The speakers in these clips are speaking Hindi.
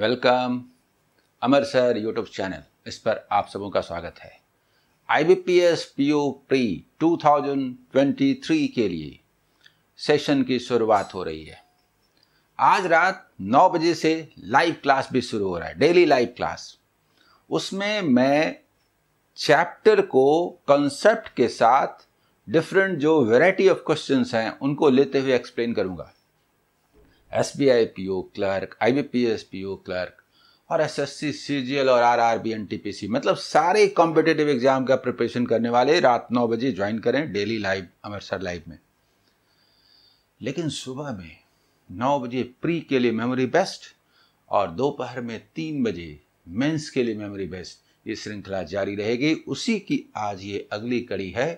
Welcome Amar sir YouTube channel इस पर आप सबों का स्वागत है आईबीपीएस पीओ प्री 2023 के लिए सेशन की शुरुआत हो रही है आज रात 9 बजे से लाइव क्लास भी शुरू हो रहा है डेली लाइव क्लास उसमें मैं चैप्टर को कंसेप्ट के साथ डिफरेंट जो वेराइटी ऑफ क्वेश्चंस हैं उनको लेते हुए एक्सप्लेन करूंगा S B I P O clerk I B P S P O clerk और S S C C G L और R R B N T P C मतलब सारे कॉम्पिटेटिव एग्जाम का प्रिपरेशन करने वाले रात नौ बजे ज्वाइन करें डेली लाइव अमृतसर लाइव में लेकिन सुबह में नौ बजे प्री के लिए मेमोरी बेस्ट और दोपहर में तीन बजे मेंस के लिए मेमोरी बेस्ट ये श्रृंखला जारी रहेगी उसी की आज ये अगली कड़ी है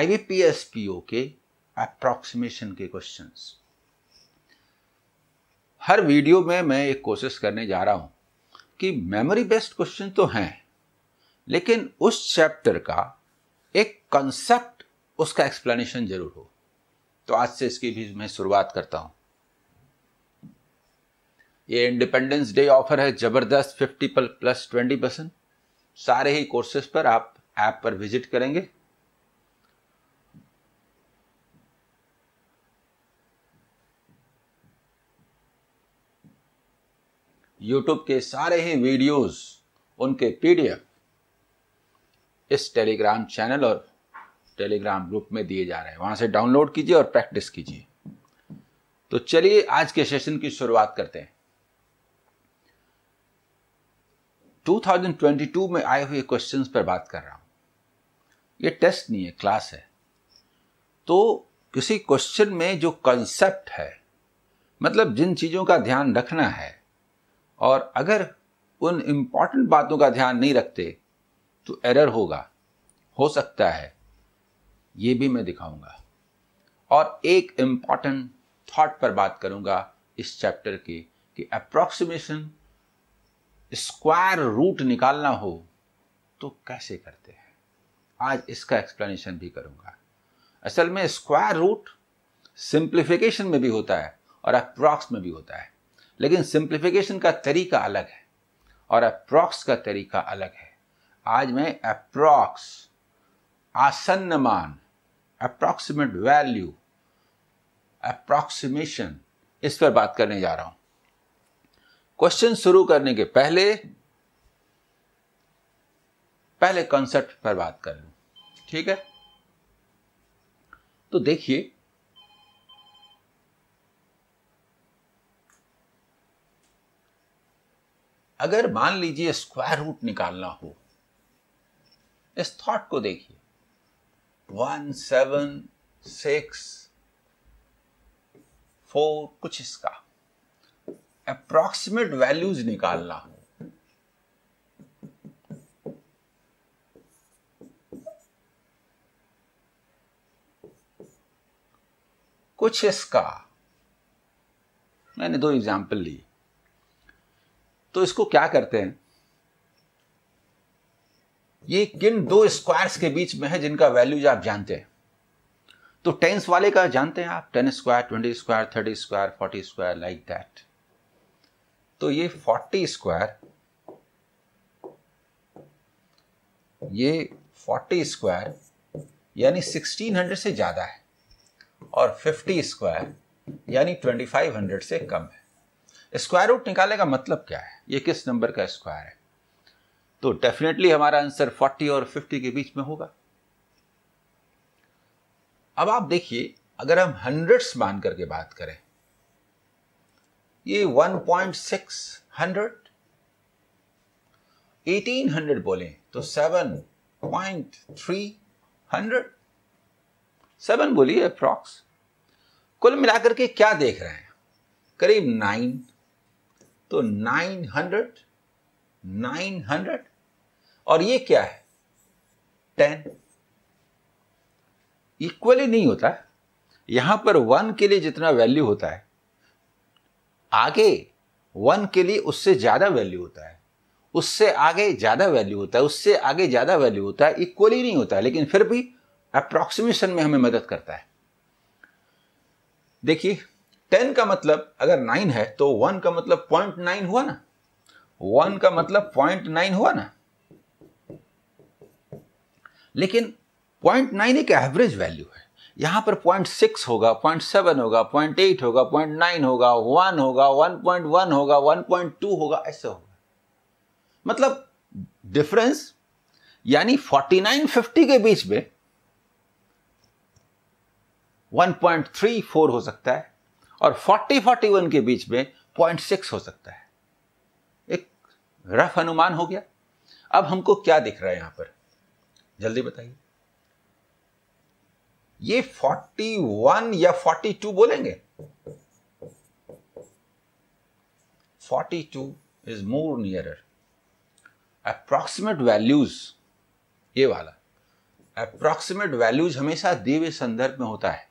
I B P S P O के अप्रॉक्सीमेशन के क्वेश्चंस हर वीडियो में मैं एक कोशिश करने जा रहा हूं कि मेमोरी बेस्ड क्वेश्चन तो हैं लेकिन उस चैप्टर का एक कंसेप्ट उसका एक्सप्लेनेशन जरूर हो तो आज से इसकी भी मैं शुरुआत करता हूं ये इंडिपेंडेंस डे ऑफर है ज़बरदस्त फिफ्टी पर प्लस ट्वेंटी परसेंट सारे ही कोर्सेज पर आप ऐप पर विजिट करेंगे यूट्यूब के सारे ही वीडियोस उनके पीडीएफ इस टेलीग्राम चैनल और टेलीग्राम ग्रुप में दिए जा रहे हैं वहां से डाउनलोड कीजिए और प्रैक्टिस कीजिए तो चलिए आज के सेशन की शुरुआत करते हैं 2022 में आए हुए क्वेश्चंस पर बात कर रहा हूं ये टेस्ट नहीं है क्लास है तो किसी क्वेश्चन में जो कंसेप्ट है मतलब जिन चीज़ों का ध्यान रखना है और अगर उन इम्पॉर्टेंट बातों का ध्यान नहीं रखते तो एरर होगा हो सकता है ये भी मैं दिखाऊंगा और एक इम्पॉर्टेंट थॉट पर बात करूंगा इस चैप्टर के कि अप्रॉक्सीमेशन स्क्वायर रूट निकालना हो तो कैसे करते हैं आज इसका एक्सप्लेनेशन भी करूंगा असल में स्क्वायर रूट सिंप्लीफिकेशन में भी होता है और अप्रॉक्स में भी होता है लेकिन सिंप्लीफिकेशन का तरीका अलग है और अप्रॉक्स का तरीका अलग है आज मैं अप्रॉक्स आसन्न मान अप्रॉक्सीमेट वैल्यू अप्रॉक्सीमेशन इस पर बात करने जा रहा हूं क्वेश्चन शुरू करने के पहले पहले कॉन्सेप्ट पर बात कर लू ठीक है तो देखिए अगर मान लीजिए स्क्वायर रूट निकालना हो इस थॉट को देखिए वन सेवन सिक्स फोर कुछ इसका अप्रॉक्सीमेट वैल्यूज निकालना हो कुछ इसका मैंने दो एग्जाम्पल ली तो इसको क्या करते हैं ये किन दो स्क्वायर्स के बीच में है जिनका वैल्यूज आप जानते हैं तो टेंस वाले का जानते हैं आप ten square twenty square thirty square forty square like that तो ये फोर्टी स्क्वायर ये फोर्टी स्क्वायर यानी सिक्सटीन हंड्रेड से ज़्यादा है और फिफ्टी स्क्वायर यानी ट्वेंटी फाइव हंड्रेड से कम है स्क्वायर रूट निकालने का मतलब क्या है ये किस नंबर का स्क्वायर है तो डेफिनेटली हमारा आंसर 40 और 50 के बीच में होगा अब आप देखिए अगर हम हंड्रेड्स मान करके बात करें ये 1.6 point six hundred eighteen hundred बोले तो seven point three hundred seven बोलिए अप्रॉक्स कुल मिलाकर के क्या देख रहे हैं करीब नाइन तो 900 900 और ये क्या है 10 इक्वली नहीं होता है यहां पर वन के लिए जितना वैल्यू होता है आगे वन के लिए उससे ज्यादा वैल्यू होता है उससे आगे ज्यादा वैल्यू होता है उससे आगे ज्यादा वैल्यू होता है इक्वली नहीं होता है लेकिन फिर भी अप्रोक्सीमेशन में हमें मदद करता है देखिए टेन का मतलब अगर नाइन है तो वन का मतलब पॉइंट नाइन हुआ ना वन का मतलब पॉइंट नाइन हुआ ना लेकिन पॉइंट नाइन एक एवरेज वैल्यू है यहां पर पॉइंट सिक्स होगा पॉइंट सेवन होगा पॉइंट एट होगा पॉइंट नाइन होगा वन होगा वन पॉइंट वन होगा वन पॉइंट टू होगा ऐसे होगा मतलब डिफरेंस यानी फोर्टी नाइन फिफ्टी के बीच में वन पॉइंट थ्री फोर हो सकता है और 40 41 के बीच में 0.6 हो सकता है एक रफ अनुमान हो गया अब हमको क्या दिख रहा है यहां पर जल्दी बताइए ये 41 या 42 बोलेंगे 42 is more nearer Approximate values ये वाला approximate वैल्यूज हमेशा दिव्य संदर्भ में होता है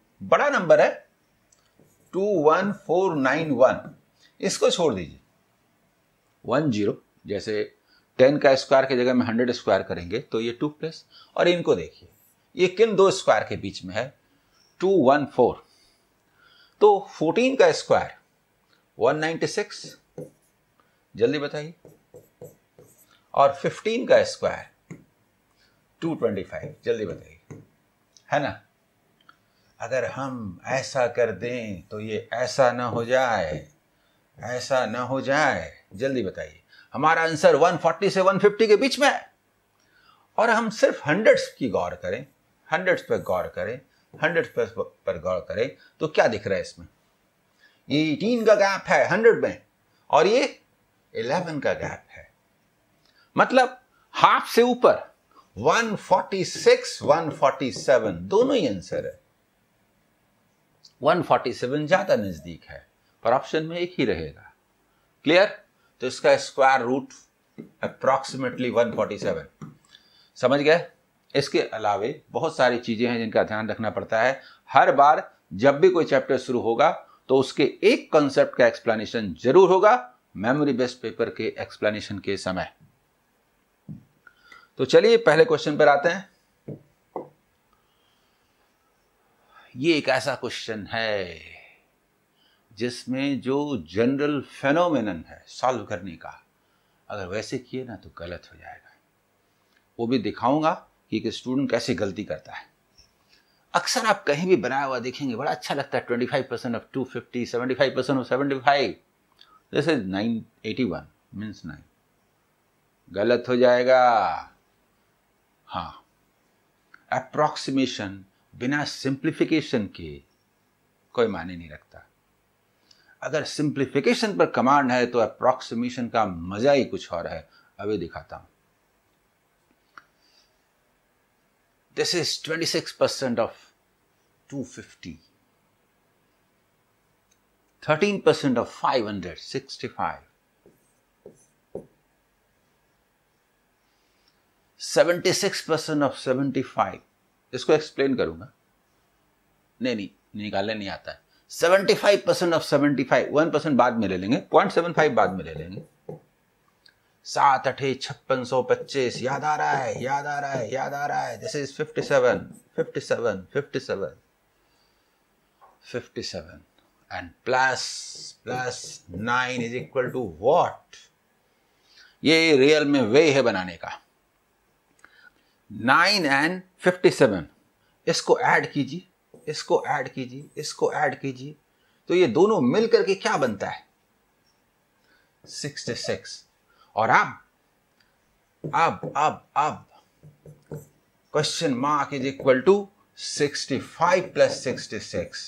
बड़ा नंबर है two one four nine one इसको छोड़ दीजिए वन जीरो जैसे टेन का स्क्वायर की जगह में हंड्रेड स्क्वायर करेंगे तो ये टू प्लस और इनको देखिए ये किन दो स्क्वायर के बीच में है टू वन फोर तो फोर्टीन का स्क्वायर वन नाइन्टी सिक्स जल्दी बताइए और फिफ्टीन का स्क्वायर टू ट्वेंटी फाइव जल्दी बताइए है ना अगर हम ऐसा कर दें तो ये ऐसा ना हो जाए ऐसा ना हो जाए जल्दी बताइए हमारा आंसर 140 से 150 के बीच में है और हम सिर्फ हंड्रेड्स की गौर करें हंड्रेड्स पर गौर करें हंड्रेड पर गौर करें तो क्या दिख रहा है इसमें ये एटीन का गैप है हंड्रेड में और ये इलेवन का गैप है मतलब हाफ से ऊपर 146, 147 दोनों ही आंसर है 147 ज़्यादा नज़दीक है पर ऑप्शन में एक ही रहेगा क्लियर तो इसका स्क्वायर रूट अप्रॉक्सीमेटली 147 समझ गए इसके अलावे बहुत सारी चीज़ें हैं जिनका ध्यान रखना पड़ता है हर बार जब भी कोई चैप्टर शुरू होगा तो उसके एक कॉन्सेप्ट का एक्सप्लेनेशन जरूर होगा मेमोरी बेस्ड पेपर के एक्सप्लेनेशन के समय तो चलिए पहले क्वेश्चन पर आते हैं ये एक ऐसा क्वेश्चन है जिसमें जो जनरल फेनोमेन है सॉल्व करने का अगर वैसे किए ना तो गलत हो जाएगा वो भी दिखाऊंगा कि एक स्टूडेंट कैसे गलती करता है अक्सर आप कहीं भी बनाया हुआ देखेंगे बड़ा अच्छा लगता है twenty five percent of two fifty seventy five percent of seventy five जैसे nine eighty one means nine गलत हो जाएगा हाँ अप्रॉक्सीमेशन बिना सिंप्लीफिकेशन के कोई माने नहीं रखता अगर सिंप्लीफिकेशन पर कमांड है तो अप्रोक्सीमेशन का मजा ही कुछ और है अभी दिखाता हूं this is 26 percent of 250, 13 percent of 565. Seventy six percent of seventy five इसको एक्सप्लेन करूंगा नहीं नहीं निकालने नहीं आता है seventy five percent of seventy five one percent बाद में ले लेंगे पॉइंट सेवन फाइव बाद में ले लेंगे सात अठे छप्पन सौ पच्चीस याद आ रहा है याद आ रहा है याद आ रहा है this is fifty seven fifty seven fifty seven fifty seven and plus plus nine is equal to what ये रियल में वे है बनाने का नाइन एंड फिफ्टी सेवन इसको ऐड कीजिए इसको ऐड कीजिए इसको ऐड कीजिए तो ये दोनों मिलकर के क्या बनता है सिक्सटी सिक्स और अब अब अब अब question mark is equal to sixty five plus sixty six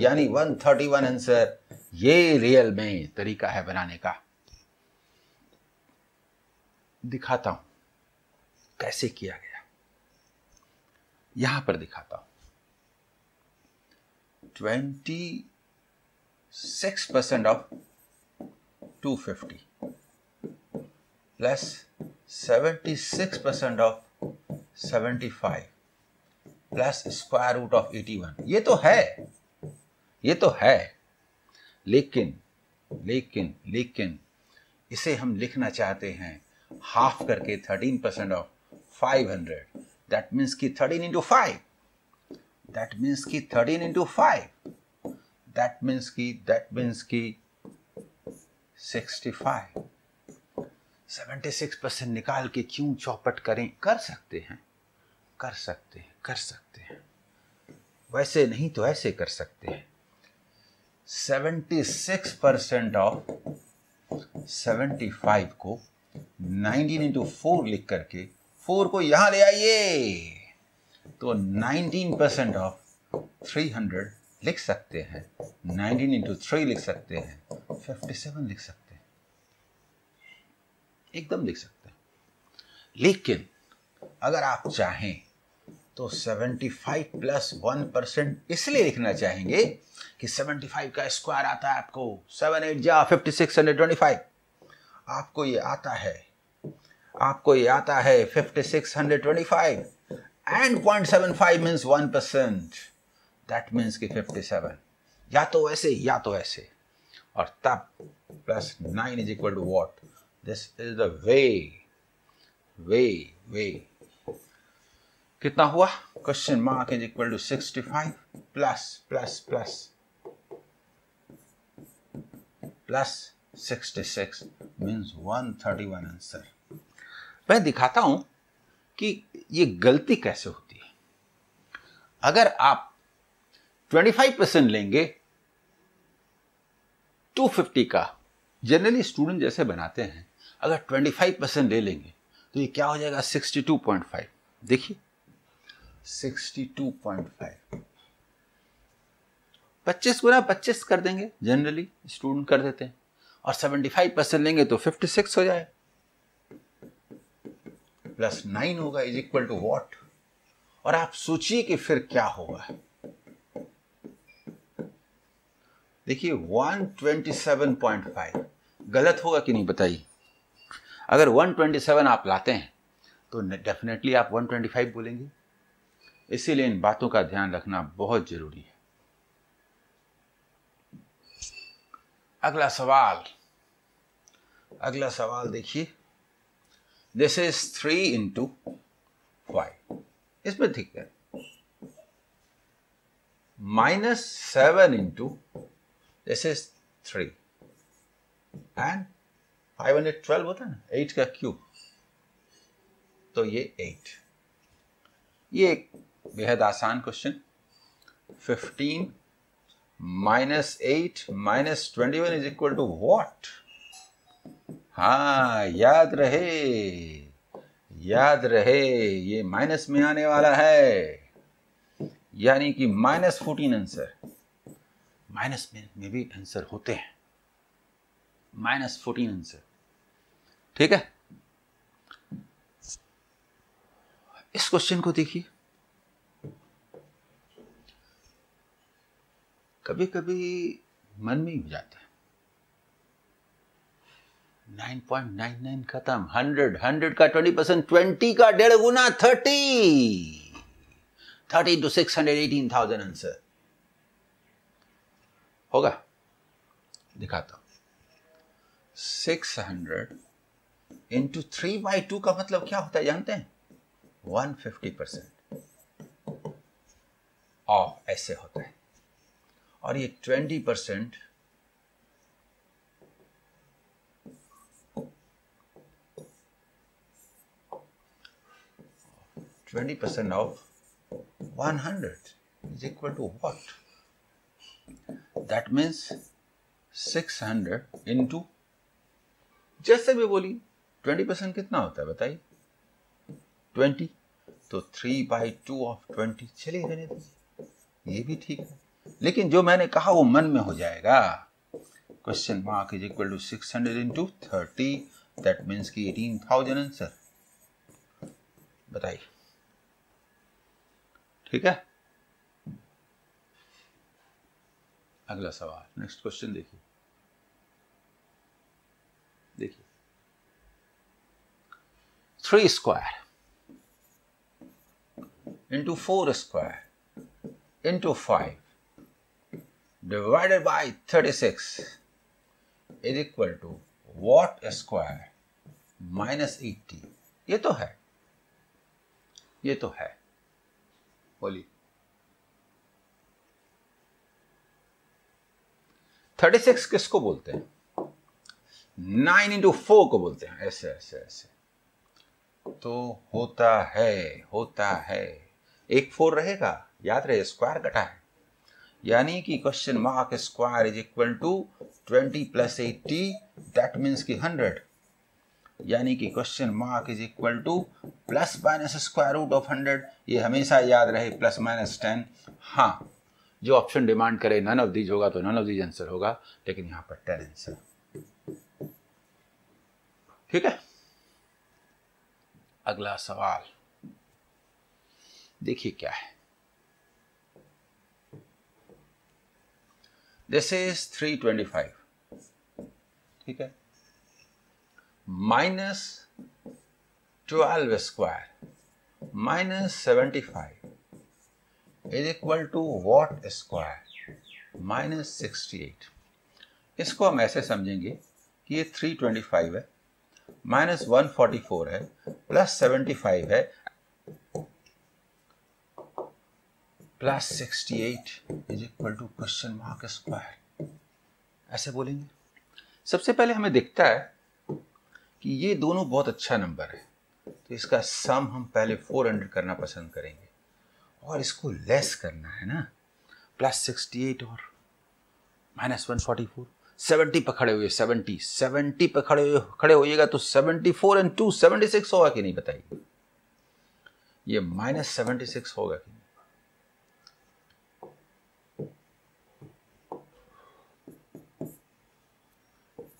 यानी वन थर्टी वन आंसर ये रियल में तरीका है बनाने का दिखाता हूं कैसे किया गया यहां पर दिखाता हूं twenty six percent of two fifty plus seventy six percent of seventy five plus square root of eighty one ये तो है ये तो है लेकिन लेकिन लेकिन इसे हम लिखना चाहते हैं हाफ करके thirteen percent of five hundred that means ki 13 into 5 that means ki 13 into 5 that means ki that means ki 65 76 percent निकाल के क्यों चौपट करें कर सकते हैं कर सकते हैं कर सकते हैं वैसे नहीं तो ऐसे कर सकते हैं 76 परसेंट ऑफ 75 को 19 इंटू फोर लिख करके फोर को यहां ले आइए तो nineteen percent of three hundred लिख सकते हैं नाइनटीन इंटू थ्री लिख सकते हैं फिफ्टी सेवन लिख सकते हैं एकदम लिख सकते हैं लेकिन अगर आप चाहें तो 75 प्लस वन परसेंट इसलिए लिखना चाहेंगे कि 75 का स्क्वायर आता है आपको सेवन एट जा fifty six hundred twenty five आपको ये आता है आपको ये आता है fifty six hundred twenty five and point seven five one percent that means कि फिफ्टी सेवन या तो ऐसे या तो ऐसे और तब plus nine is equal to what this is the way way way कितना हुआ question mark is equal to 65 plus plus plus plus sixty six means one thirty one answer मैं दिखाता हूं कि ये गलती कैसे होती है अगर आप 25 परसेंट लेंगे 250 का जनरली स्टूडेंट जैसे बनाते हैं अगर 25 परसेंट ले लेंगे तो ये क्या हो जाएगा 62.5 देखिए 62.5 25 गुना 25 कर देंगे जनरली स्टूडेंट कर देते हैं और 75 परसेंट लेंगे तो 56 हो जाएगा प्लस नाइन होगा इज इक्वल टू वॉट और आप सोचिए कि फिर क्या होगा देखिए one twenty seven point five गलत होगा कि नहीं बताइए अगर वन ट्वेंटी सेवन आप लाते हैं तो डेफिनेटली आप वन ट्वेंटी फाइव बोलेंगे इसीलिए इन बातों का ध्यान रखना बहुत जरूरी है अगला सवाल अगला सवाल देखिए this is three into five इसमें ठीक है minus seven into this is three and five hundred twelve होता है ना एट का क्यूब तो ये एट ये एक बेहद आसान question fifteen minus eight minus twenty one is equal to what हाँ याद रहे याद रहे ये माइनस में आने वाला है यानी कि माइनस फोर्टीन आंसर माइनस में, में भी आंसर होते हैं माइनस फोर्टीन आंसर ठीक है इस क्वेश्चन को देखिए कभी कभी मन में ही हो जाता है 9.99 खत्म 100 100 का 20 परसेंट ट्वेंटी का डेढ़ गुना 30 30 two six hundred eighteen thousand answer होगा दिखाता हूं six hundred into three by two का मतलब क्या होता है जानते हैं वन फिफ्टी परसेंट ऑफ ऐसे होता है और ये twenty percent twenty percent of hundred is equal to what that means six hundred into जैसे भी बोली ट्वेंटी परसेंट कितना होता है बताइए ट्वेंटी तो three by two of twenty चलिए रहने ये भी ठीक है लेकिन जो मैंने कहा वो मन में हो जाएगा question mark is equal to six hundred into thirty that means की एटीन थाउजेंड आंसर बताइए ठीक है अगला सवाल नेक्स्ट क्वेश्चन देखिए देखिए three square into four square into five divided by thirty six is equal to what square minus eighty ये तो है ये तो है बोलिए थर्टी सिक्स किसको बोलते हैं नाइन इंटू फोर को बोलते हैं ऐसे ऐसे ऐसे तो होता है होता है एक फोर रहेगा याद रहे स्क्वायर कटा है यानी कि question mark square is equal to twenty plus eighty that means की हंड्रेड यानी कि question mark is equal to plus minus square root of hundred ये हमेशा याद रहे प्लस माइनस टेन हाँ जो ऑप्शन डिमांड करे नन ऑफ दीज होगा तो नन ऑफ दीज आंसर होगा लेकिन यहाँ पर टेन आंसर ठीक है अगला सवाल देखिए क्या है this is three twenty five ठीक है minus 12 square minus 75 is equal to what square minus 68 इसको हम ऐसे समझेंगे कि ये 325 है माइनस 144 है प्लस 75 है plus sixty eight is equal to question mark square ऐसे बोलेंगे सबसे पहले हमें दिखता है कि ये दोनों बहुत अच्छा नंबर है तो इसका सम हम पहले 400 करना पसंद करेंगे और इसको लेस करना है ना प्लस सिक्सटी एट और माइनस वन फोर्टी फोर पर खड़े हुए 70 70 पर खड़े हुए खड़े होइएगा तो 74 four and two seventy six होगा कि नहीं बताइए ये माइनस सेवेंटी सिक्स होगा कि नहीं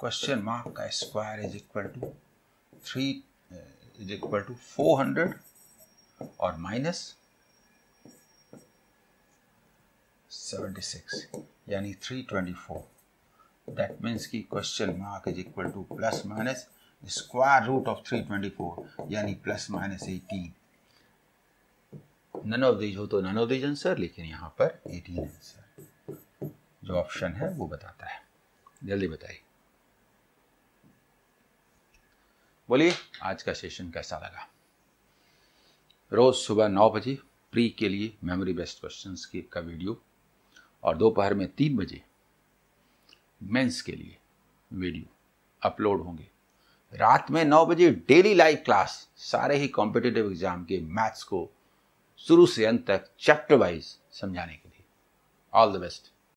क्वेश्चन मार्क का square is equal to three is equal to four hundred और माइनस सेवेंटी सिक्स यानी three twenty four that means की question mark is equal to plus minus square root of three twenty four यानी plus minus eighteen none of these हो तो नन ऑफ दीज आंसर लेकिन यहाँ पर एटीन आंसर जो ऑप्शन है वो बताता है जल्दी बताइए बोलिए आज का सेशन कैसा लगा रोज़ सुबह नौ बजे प्री के लिए मेमोरी बेस्ट क्वेश्चन का वीडियो और दोपहर में तीन बजे मेंस के लिए वीडियो अपलोड होंगे रात में नौ बजे डेली लाइव क्लास सारे ही कॉम्पिटेटिव एग्जाम के मैथ्स को शुरू से अंत तक चैप्टर वाइज समझाने के लिए ऑल द बेस्ट